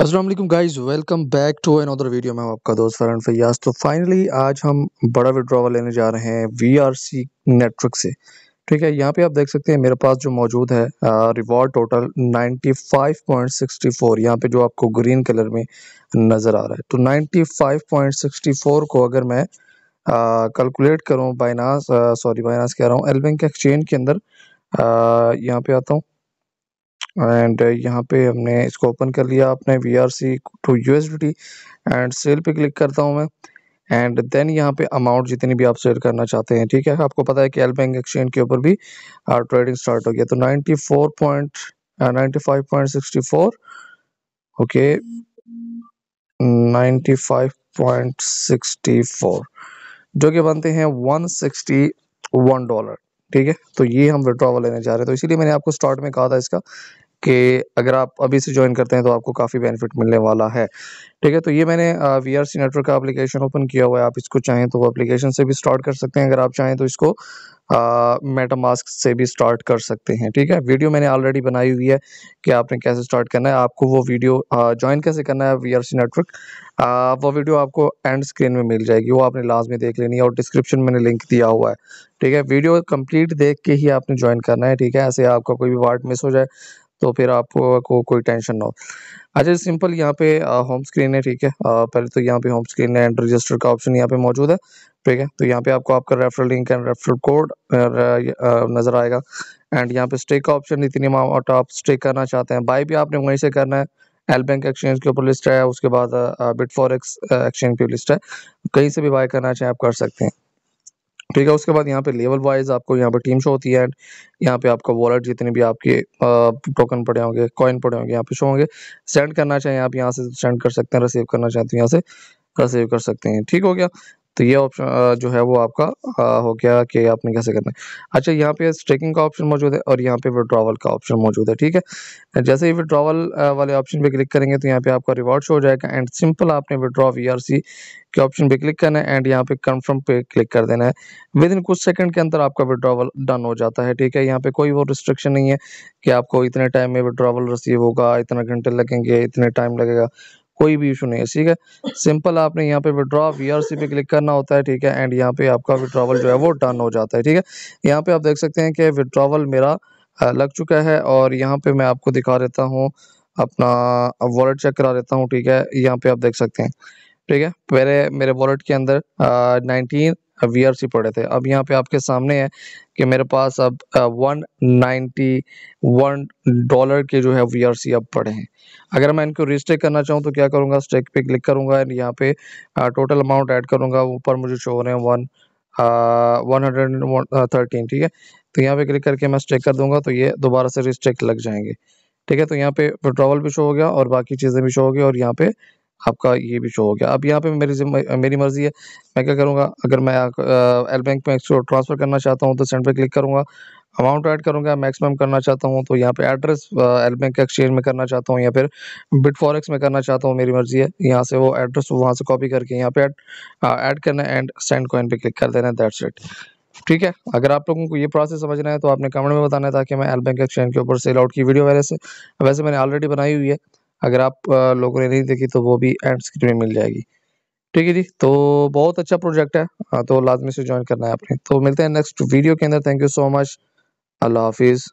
Aslam guys welcome back to other video में आपका दोस्त फरन फैयाज तो फाइनली आज हम बड़ा विड्रावल लेने जा रहे हैं वी आर सी नेटवर्क से ठीक है यहाँ पे आप देख सकते हैं मेरे पास जो मौजूद है रिवॉर्ड टोटल 95.64 यहाँ पे जो आपको ग्रीन कलर में नज़र आ रहा है तो 95.64 को अगर मैं कैलकुलेट करूँ बाइनास सॉरी बाइनास कह रहा हूँ एलबेंक एक्सचेंज के अंदर यहाँ पे आता हूँ एंड uh, यहाँ पे हमने इसको ओपन कर लिया आपने V R C to U S D and sell पे क्लिक करता हूँ मैं एंड देन यहाँ पे अमाउंट जितनी भी आप सेल करना चाहते हैं ठीक है आपको पता है कि एल बैंक एक्सचेंज के ऊपर भी ट्रेडिंग स्टार्ट हो गया तो ninety four point ninety five point sixty four okay ninety five point sixty four जो कि बनते हैं वन सिक्सटी वन डॉलर ठीक है तो ये हम विड्रॉवल लेने जा रहे हैं तो इसीलिए मैंने आपको स्टार्ट में कहा था इसका कि अगर आप अभी से ज्वाइन करते हैं तो आपको काफ़ी बेनिफिट मिलने वाला है ठीक है तो ये मैंने वी आर सी नेटवर्क का अप्लीकेशन ओपन किया हुआ है आप इसको चाहें तो वो अप्लीकेशन से भी स्टार्ट कर सकते हैं अगर आप चाहें तो इसको मेटामास्क से भी स्टार्ट कर सकते हैं ठीक है वीडियो मैंने ऑलरेडी बनाई हुई है कि आपने कैसे स्टार्ट करना है आपको वो वीडियो ज्वाइन कैसे करना है वी आर सी नेटवर्क वो वीडियो आपको एंड स्क्रीन में मिल जाएगी वो आपने लास्ट में देख लेनी है और डिस्क्रिप्शन मैंने लिंक दिया हुआ है ठीक है वीडियो कंप्लीट देख के ही आपने ज्वाइन करना है ठीक है ऐसे आपका कोई भी वार्ड मिस हो जाए तो फिर आपको को, कोई टेंशन ना हो अच्छा सिंपल यहाँ पे होम स्क्रीन है ठीक है पहले तो यहाँ पे होम स्क्रीन है एंड रजिस्टर का ऑप्शन यहाँ पे मौजूद है ठीक है तो यहाँ पे आपको आपका referral link and referral code नज़र आएगा एंड यहाँ पे स्टेक का ऑप्शन इतनी अमाउंट आप स्टेक करना चाहते हैं बाई भी आपने वहीं से करना है एल बैंक एक्सचेंज के ऊपर लिस्ट है उसके बाद बिट फॉर एक्सचेंज की लिस्ट है कहीं से भी बाय करना चाहें आप कर सकते हैं तो ठीक है उसके बाद यहाँ पे लेवल वाइज आपको यहाँ पे टीम शो होती है एंड यहाँ पे आपका वॉलेट जितने भी आपके टोकन पड़े होंगे कॉइन पड़े होंगे यहाँ पे शो होंगे सेंड करना चाहें आप यहाँ से सेंड कर सकते हैं रिसीव करना चाहते हैं तो यहाँ से रिसीव कर सकते हैं ठीक हो गया तो ये ऑप्शन जो है वो आपका हो गया कि आपने कैसे करना है अच्छा यहाँ पे स्टेकिंग का ऑप्शन मौजूद है और यहाँ पे विड्रावल का ऑप्शन मौजूद है ठीक है जैसे ही विड्रावल वाले ऑप्शन पे क्लिक करेंगे तो यहाँ पे आपका रिवॉर्ड शो हो जाएगा एंड सिंपल आपने विड्रॉ वी के ऑप्शन पे क्लिक करना है एंड यहाँ पे कन्फर्म पे क्लिक कर देना है विद इन कुछ सेकंड के अंदर आपका विड्रॉवल डन हो जाता है ठीक है यहाँ पे कोई वो रिस्ट्रिक्शन नहीं है कि आपको इतने टाइम में विड्रॉवल रिसीव होगा इतना घंटे लगेंगे इतने टाइम लगेगा कोई भी इशू नहीं है ठीक है सिंपल आपने यहाँ पे विड्रॉ सी पे क्लिक करना होता है ठीक है एंड यहाँ पे आपका विड्रॉवल जो है वो डन हो जाता है ठीक है यहाँ पे आप देख सकते हैं कि विड्रॉवल मेरा लग चुका है और यहाँ पे मैं आपको दिखा देता हूँ अपना वॉलेट चेक करा देता हूँ ठीक है यहाँ पे आप देख सकते हैं ठीक है मेरे मेरे वॉलेट के अंदर नाइनटीन वी आर सी पड़े थे अब यहाँ पे आपके सामने है कि मेरे पास अब वन नाइन्टी वन डॉलर के जो है वी आर सी अब पड़े हैं अगर मैं इनको रिस्टेक करना चाहूँ तो क्या करूँगा स्टेक पे क्लिक करूँगा एंड यहाँ पे टोटल अमाउंट ऐड करूँगा ऊपर मुझे शो हो रहे हैं वन वन हंड्रेड थर्टीन ठीक है तो यहाँ पे क्लिक करके मैं स्टेक कर दूंगा तो ये दोबारा से रिस्टेक लग जाएंगे ठीक है तो यहाँ पे विड्रॉवल भी शो हो गया और बाकी चीज़ें भी शो हो गई और यहाँ पे आपका ये भी शो हो गया अब यहाँ पे मेरी मेरी मर्ज़ी है मैं क्या करूँगा अगर मैं एल बैंक में ट्रांसफ़र करना चाहता हूँ तो सेंड पे क्लिक करूँगा अमाउंट ऐड करूँगा मैक्सिमम करना चाहता हूँ तो यहाँ पे एड्रेस एल बैंक एक्सचेंज में करना चाहता हूँ या फिर बिट फॉरक्स में करना चाहता हूँ मेरी मर्ज़ी है यहाँ से वो एड्रेस वहाँ से कॉपी करके यहाँ पे ऐड करना है एंड सेंड कोइन पर क्लिक कर देना है दैट्स इट ठीक है अगर आप लोगों को ये प्रोसेस समझना है तो आपने कमेंट में बताना है ताकि मैं एल बैंक एक्सचेंज के ऊपर सेल आउट की वीडियो वैसे वैसे मैंने ऑलरेडी बनाई हुई है अगर आप लोगों ने नहीं देखी तो वो भी एंड स्क्रीन में मिल जाएगी ठीक है जी तो बहुत अच्छा प्रोजेक्ट है हाँ, तो लाजमी से ज्वाइन करना है आपने तो मिलते हैं नेक्स्ट वीडियो के अंदर थैंक यू सो मच अल्लाह हाफिज़